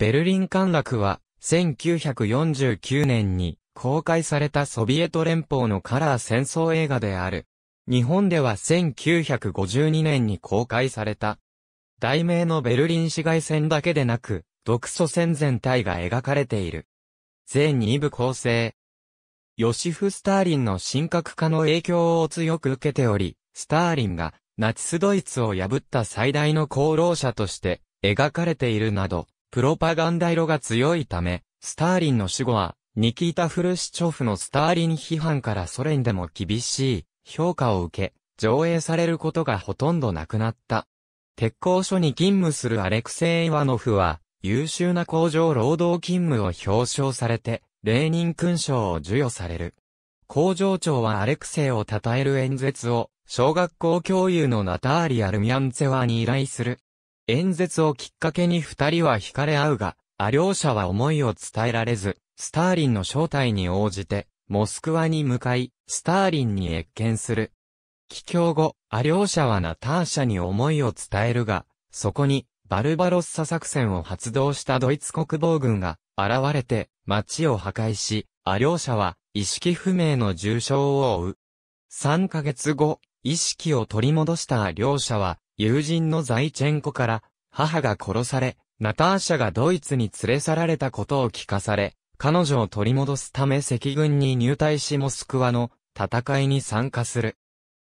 ベルリン陥落は、1949年に公開されたソビエト連邦のカラー戦争映画である。日本では1952年に公開された。題名のベルリン市街戦だけでなく、独ソ戦全体が描かれている。全2部構成。ヨシフ・スターリンの神格化の影響を強く受けており、スターリンがナチスドイツを破った最大の功労者として描かれているなど、プロパガンダ色が強いため、スターリンの死後は、ニキータ・フルシチョフのスターリン批判からソ連でも厳しい評価を受け、上映されることがほとんどなくなった。鉄工所に勤務するアレクセイ・イワノフは、優秀な工場労働勤務を表彰されて、レーニン勲章を授与される。工場長はアレクセイを称える演説を、小学校教諭のナターリア・ルミアンツェワに依頼する。演説をきっかけに二人は惹かれ合うが、アリョーシャは思いを伝えられず、スターリンの招待に応じて、モスクワに向かい、スターリンに謁見する。帰郷後、アリョーシャはナターシャに思いを伝えるが、そこに、バルバロッサ作戦を発動したドイツ国防軍が現れて街を破壊し、アリョーシャは意識不明の重傷を負う。3ヶ月後、意識を取り戻したアリョーシャは友人のザイチェンコから母が殺され、ナターシャがドイツに連れ去られたことを聞かされ、彼女を取り戻すため赤軍に入隊しモスクワの戦いに参加する。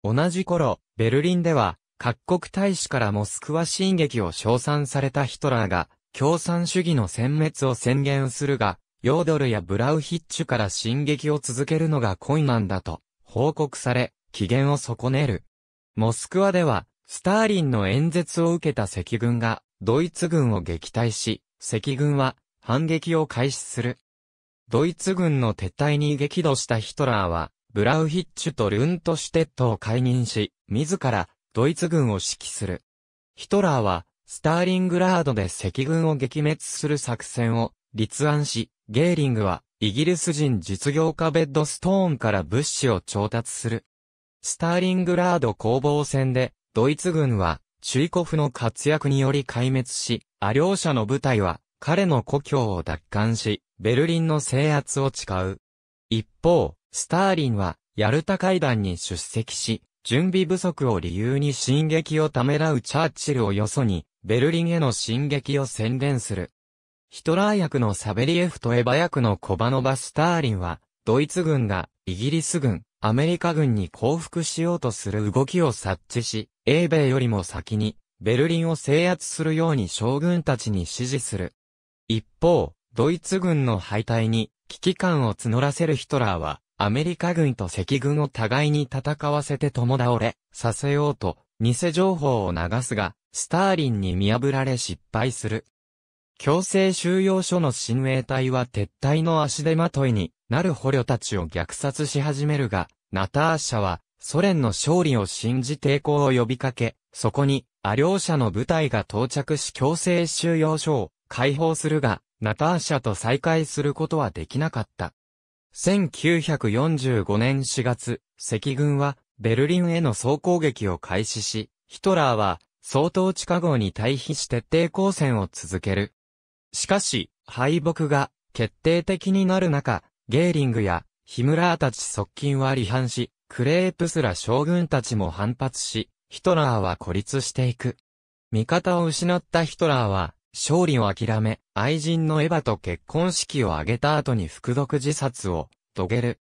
同じ頃、ベルリンでは各国大使からモスクワ進撃を称賛されたヒトラーが共産主義の殲滅を宣言するが、ヨードルやブラウヒッチュから進撃を続けるのが困難だと報告され、機嫌を損ねる。モスクワではスターリンの演説を受けた赤軍が、ドイツ軍を撃退し、赤軍は反撃を開始する。ドイツ軍の撤退に激怒したヒトラーは、ブラウヒッチュとルントシュテットを解任し、自らドイツ軍を指揮する。ヒトラーは、スターリングラードで赤軍を撃滅する作戦を立案し、ゲーリングは、イギリス人実業家ベッドストーンから物資を調達する。スターリングラード攻防戦で、ドイツ軍は、チュイコフの活躍により壊滅し、アリョーシャの部隊は、彼の故郷を奪還し、ベルリンの制圧を誓う。一方、スターリンは、ヤルタ会談に出席し、準備不足を理由に進撃をためらうチャーチルをよそに、ベルリンへの進撃を宣伝する。ヒトラー役のサベリエフとエバ役のコバノバ・スターリンは、ドイツ軍がイギリス軍、アメリカ軍に降伏しようとする動きを察知し、英米よりも先に、ベルリンを制圧するように将軍たちに指示する。一方、ドイツ軍の敗退に危機感を募らせるヒトラーは、アメリカ軍と赤軍を互いに戦わせて共倒れさせようと、偽情報を流すが、スターリンに見破られ失敗する。強制収容所の親衛隊は撤退の足手まといになる捕虜たちを虐殺し始めるが、ナターシャはソ連の勝利を信じ抵抗を呼びかけ、そこに、アリョシャの部隊が到着し強制収容所を解放するが、ナターシャと再会することはできなかった。1945年4月、赤軍はベルリンへの総攻撃を開始し、ヒトラーは総統地下号に対比し徹底抗戦を続ける。しかし、敗北が決定的になる中、ゲーリングやヒムラーたち側近は離反し、クレープスら将軍たちも反発し、ヒトラーは孤立していく。味方を失ったヒトラーは、勝利を諦め、愛人のエヴァと結婚式を挙げた後に服毒自殺を、遂げる。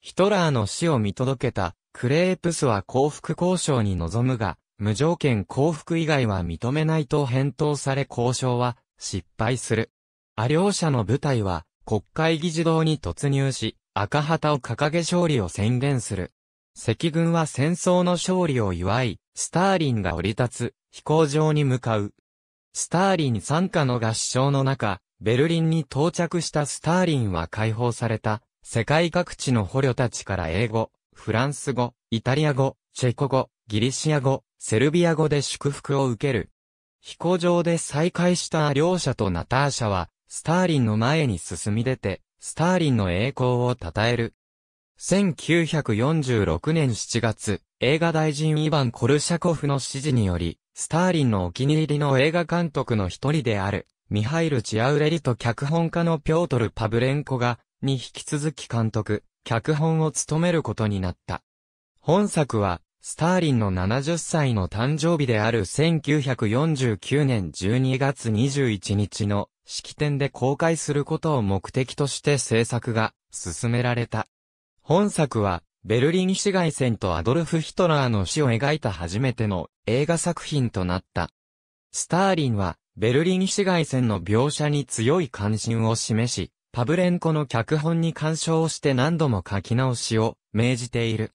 ヒトラーの死を見届けた、クレープスは降伏交渉に臨むが、無条件降伏以外は認めないと返答され交渉は、失敗する。アリシャの部隊は、国会議事堂に突入し、赤旗を掲げ勝利を宣言する。赤軍は戦争の勝利を祝い、スターリンが降り立つ、飛行場に向かう。スターリン参加の合唱の中、ベルリンに到着したスターリンは解放された、世界各地の捕虜たちから英語、フランス語、イタリア語、チェコ語、ギリシア語、セルビア語で祝福を受ける。飛行場で再会した両者とナターシャは、スターリンの前に進み出て、スターリンの栄光を称える。1946年7月、映画大臣イヴァン・コルシャコフの指示により、スターリンのお気に入りの映画監督の一人である、ミハイル・チアウレリと脚本家のピョートル・パブレンコが、に引き続き監督、脚本を務めることになった。本作は、スターリンの70歳の誕生日である1949年12月21日の式典で公開することを目的として制作が進められた。本作は、ベルリン市街戦とアドルフ・ヒトラーの死を描いた初めての映画作品となった。スターリンは、ベルリン市街戦の描写に強い関心を示し、パブレンコの脚本に干渉して何度も書き直しを命じている。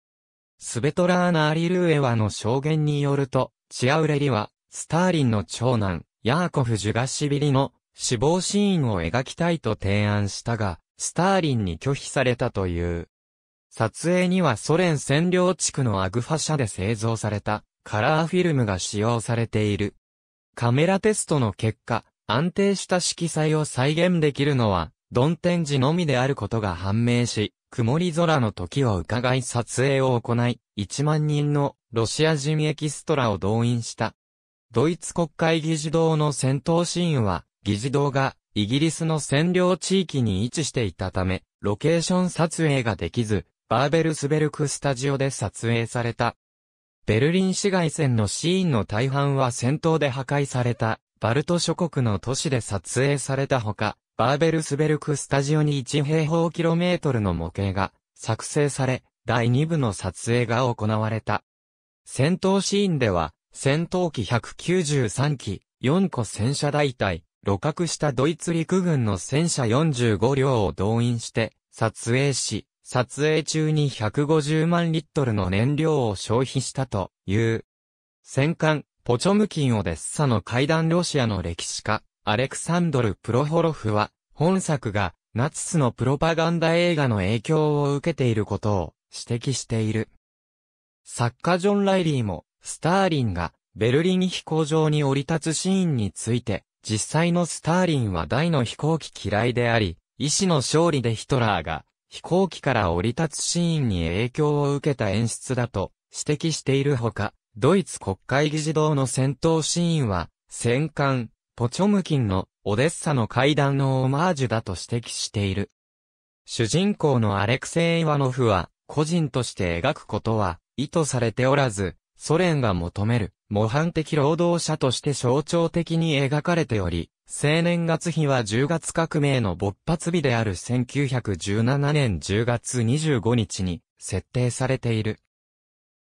スベトラーナ・アリルーエワの証言によると、チアウレリは、スターリンの長男、ヤーコフ・ジュガシビリの死亡シーンを描きたいと提案したが、スターリンに拒否されたという。撮影にはソ連占領地区のアグファ社で製造されたカラーフィルムが使用されている。カメラテストの結果、安定した色彩を再現できるのは、ドンテンジのみであることが判明し、曇り空の時を伺い撮影を行い、1万人のロシア人エキストラを動員した。ドイツ国会議事堂の戦闘シーンは、議事堂がイギリスの占領地域に位置していたため、ロケーション撮影ができず、バーベルスベルクスタジオで撮影された。ベルリン市街戦のシーンの大半は戦闘で破壊された、バルト諸国の都市で撮影されたほか、バーベルスベルクスタジオに1平方キロメートルの模型が作成され、第2部の撮影が行われた。戦闘シーンでは、戦闘機193機、4個戦車大隊、露獲したドイツ陸軍の戦車45両を動員して、撮影し、撮影中に150万リットルの燃料を消費したという。戦艦、ポチョムキンオデッサの階段ロシアの歴史家、アレクサンドル・プロホロフは、本作が、ナチスのプロパガンダ映画の影響を受けていることを指摘している。作家ジョン・ライリーも、スターリンがベルリン飛行場に降り立つシーンについて、実際のスターリンは大の飛行機嫌いであり、医師の勝利でヒトラーが飛行機から降り立つシーンに影響を受けた演出だと指摘しているほか、ドイツ国会議事堂の戦闘シーンは、戦艦、ポチョムキンのオデッサの階段のオマージュだと指摘している。主人公のアレクセイ・イワノフは、個人として描くことは意図されておらず、ソ連が求める模範的労働者として象徴的に描かれており、青年月日は10月革命の勃発日である1917年10月25日に設定されている。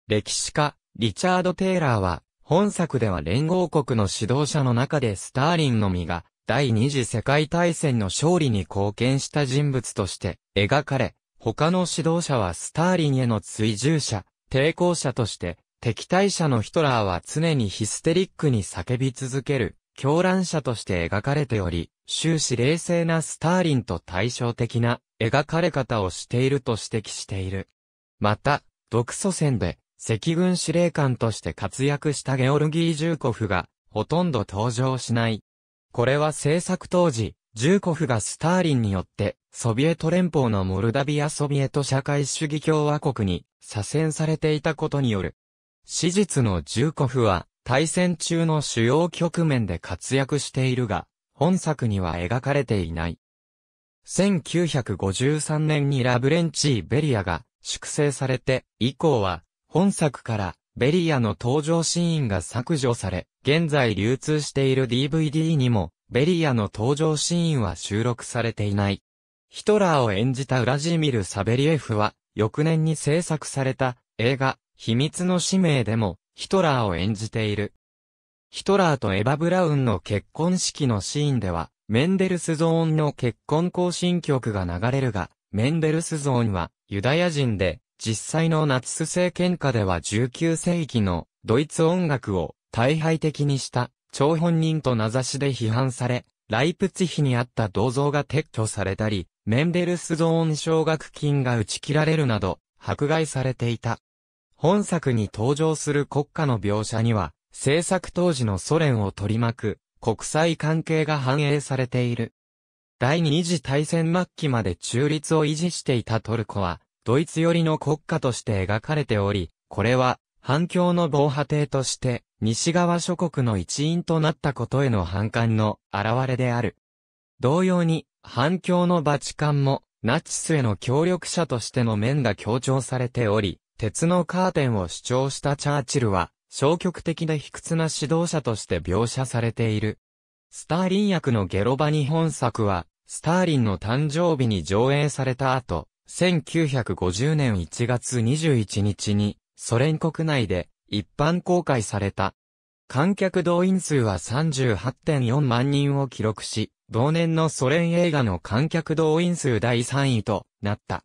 歴史家、リチャード・テイラーは、本作では連合国の指導者の中でスターリンの実が、第二次世界大戦の勝利に貢献した人物として描かれ、他の指導者はスターリンへの追従者、抵抗者として、敵対者のヒトラーは常にヒステリックに叫び続ける狂乱者として描かれており、終始冷静なスターリンと対照的な描かれ方をしていると指摘している。また、独祖戦で赤軍司令官として活躍したゲオルギー・ジューコフがほとんど登場しない。これは制作当時、ジューコフがスターリンによってソビエト連邦のモルダビアソビエト社会主義共和国に左遷されていたことによる。史実のジューコフは対戦中の主要局面で活躍しているが、本作には描かれていない。1953年にラブレンチー・ベリアが粛清されて、以降は、本作からベリアの登場シーンが削除され、現在流通している DVD にも、ベリアの登場シーンは収録されていない。ヒトラーを演じたウラジーミル・サベリエフは、翌年に制作された映画、秘密の使命でも、ヒトラーを演じている。ヒトラーとエヴァ・ブラウンの結婚式のシーンでは、メンデルスゾーンの結婚行進曲が流れるが、メンデルスゾーンはユダヤ人で、実際のナチス政権下では19世紀のドイツ音楽を大敗的にした張本人と名指しで批判され、ライプツヒにあった銅像が撤去されたり、メンデルスゾーン奨学金が打ち切られるなど、迫害されていた。本作に登場する国家の描写には、制作当時のソ連を取り巻く国際関係が反映されている。第二次大戦末期まで中立を維持していたトルコは、ドイツ寄りの国家として描かれており、これは反共の防波堤として、西側諸国の一員となったことへの反感の現れである。同様に、反共のバチカンも、ナチスへの協力者としての面が強調されており、鉄のカーテンを主張したチャーチルは、消極的で卑屈な指導者として描写されている。スターリン役のゲロバニ本作は、スターリンの誕生日に上映された後、1950年1月21日に、ソ連国内で一般公開された。観客動員数は38.4万人を記録し、同年のソ連映画の観客動員数第3位となった。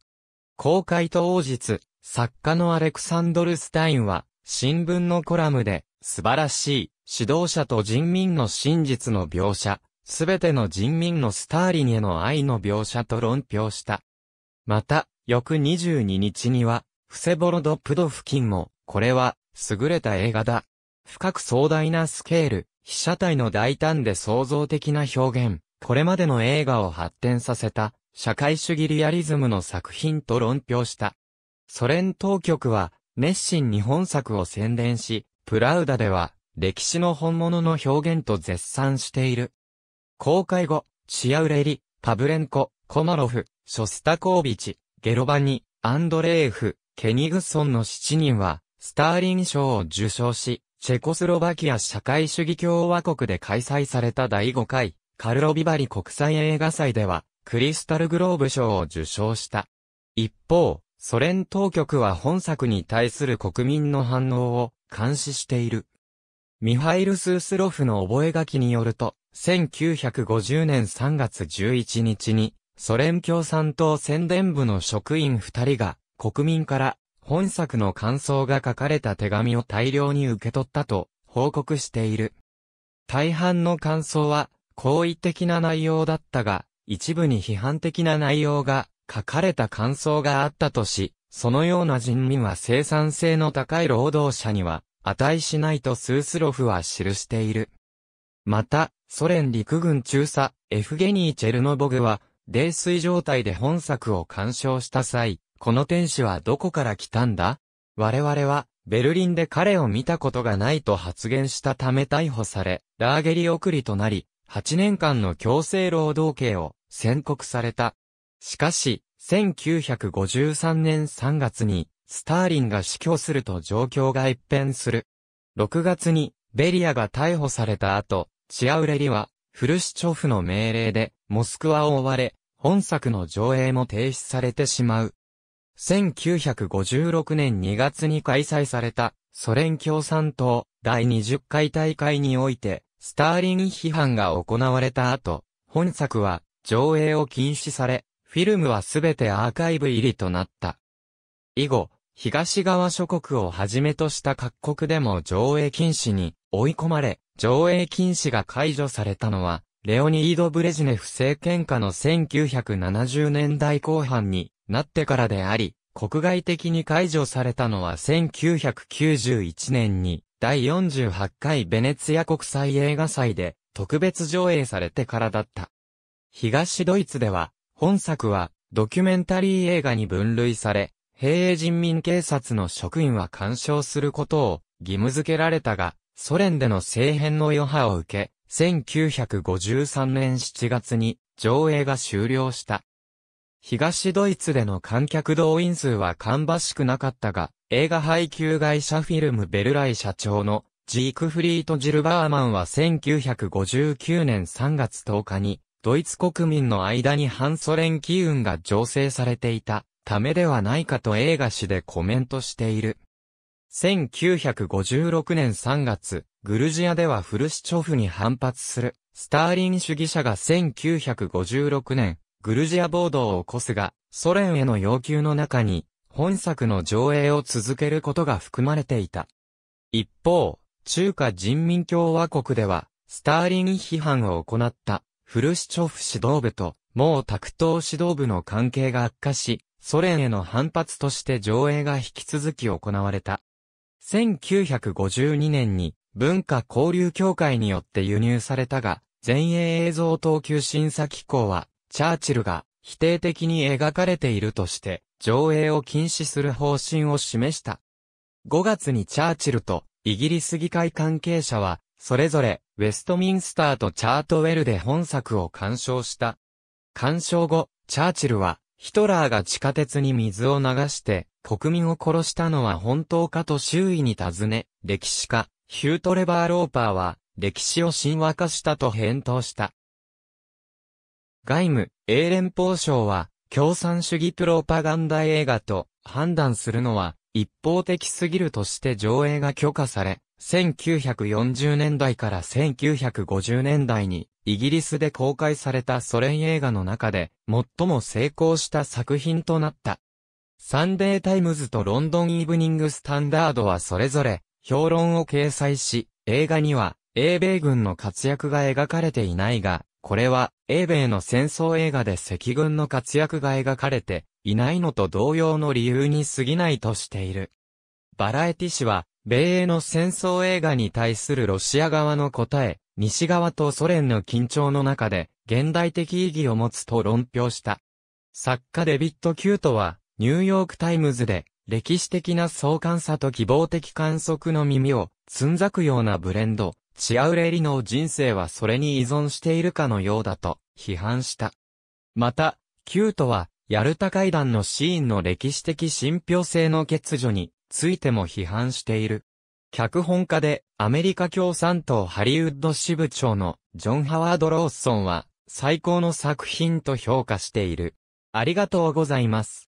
公開当日、作家のアレクサンドル・スタインは、新聞のコラムで、素晴らしい、指導者と人民の真実の描写、すべての人民のスターリンへの愛の描写と論評した。また、翌22日には、フセボロド・プド付近も、これは、優れた映画だ。深く壮大なスケール、被写体の大胆で創造的な表現、これまでの映画を発展させた、社会主義リアリズムの作品と論評した。ソ連当局は熱心に本作を宣伝し、プラウダでは歴史の本物の表現と絶賛している。公開後、シアウレリ、パブレンコ、コマロフ、ショスタコービチ、ゲロバニ、アンドレーフ、ケニグソンの7人は、スターリン賞を受賞し、チェコスロバキア社会主義共和国で開催された第5回、カルロビバリ国際映画祭では、クリスタルグローブ賞を受賞した。一方、ソ連当局は本作に対する国民の反応を監視している。ミハイル・スースロフの覚書によると、1950年3月11日に、ソ連共産党宣伝部の職員2人が、国民から本作の感想が書かれた手紙を大量に受け取ったと報告している。大半の感想は好意的な内容だったが、一部に批判的な内容が書かれた感想があったとし、そのような人民は生産性の高い労働者には値しないとスースロフは記している。また、ソ連陸軍中佐、エフゲニー・チェルノボグは、泥酔状態で本作を鑑賞した際、この天使はどこから来たんだ我々は、ベルリンで彼を見たことがないと発言したため逮捕され、ラーゲリ送りとなり、8年間の強制労働刑を宣告された。しかし、1953年3月に、スターリンが死去すると状況が一変する。6月に、ベリアが逮捕された後、チアウレリは、フルシチョフの命令で、モスクワを追われ、本作の上映も停止されてしまう。1956年2月に開催された、ソ連共産党第20回大会において、スターリン批判が行われた後、本作は上映を禁止され、フィルムはすべてアーカイブ入りとなった。以後、東側諸国をはじめとした各国でも上映禁止に追い込まれ、上映禁止が解除されたのは、レオニード・ブレジネフ政権下の1970年代後半になってからであり、国外的に解除されたのは1991年に第48回ベネツィア国際映画祭で特別上映されてからだった。東ドイツでは本作は、ドキュメンタリー映画に分類され、平英人民警察の職員は干渉することを義務付けられたが、ソ連での政変の余波を受け、1953年7月に上映が終了した。東ドイツでの観客動員数は芳しくなかったが、映画配給会社フィルムベルライ社長のジークフリート・ジルバーマンは1959年3月10日にドイツ国民の間に反ソ連機運が醸成されていたためではないかと映画誌でコメントしている。1956年3月、グルジアではフルシチョフに反発する、スターリン主義者が1956年、グルジア暴動を起こすが、ソ連への要求の中に、本作の上映を続けることが含まれていた。一方、中華人民共和国では、スターリン批判を行ったフルシチョフ指導部と、毛沢東指導部の関係が悪化し、ソ連への反発として上映が引き続き行われた。1952年に文化交流協会によって輸入されたが、前衛映像等級審査機構は、チャーチルが否定的に描かれているとして、上映を禁止する方針を示した。5月にチャーチルとイギリス議会関係者はそれぞれ、ウェストミンスターとチャートウェルで本作を鑑賞した。鑑賞後、チャーチルは、ヒトラーが地下鉄に水を流して、国民を殺したのは本当かと周囲に尋ね、歴史家、ヒュートレバー・ローパーは、歴史を神話化したと返答した。外務、英連邦省は、共産主義プロパガンダ映画と判断するのは、一方的すぎるとして上映が許可され、1940年代から1950年代にイギリスで公開されたソ連映画の中で最も成功した作品となった。サンデータイムズとロンドンイブニングスタンダードはそれぞれ評論を掲載し、映画には英米軍の活躍が描かれていないが、これは英米の戦争映画で赤軍の活躍が描かれていないのと同様の理由に過ぎないとしている。バラエティ誌は、米英の戦争映画に対するロシア側の答え、西側とソ連の緊張の中で、現代的意義を持つと論評した。作家デビット・キュートは、ニューヨークタイムズで、歴史的な相関さと希望的観測の耳を、つんざくようなブレンド、チアウレリの人生はそれに依存しているかのようだと、批判した。また、キュートは、ヤルタ会談のシーンの歴史的信憑性の欠如に、ついても批判している。脚本家でアメリカ共産党ハリウッド支部長のジョン・ハワード・ローソンは最高の作品と評価している。ありがとうございます。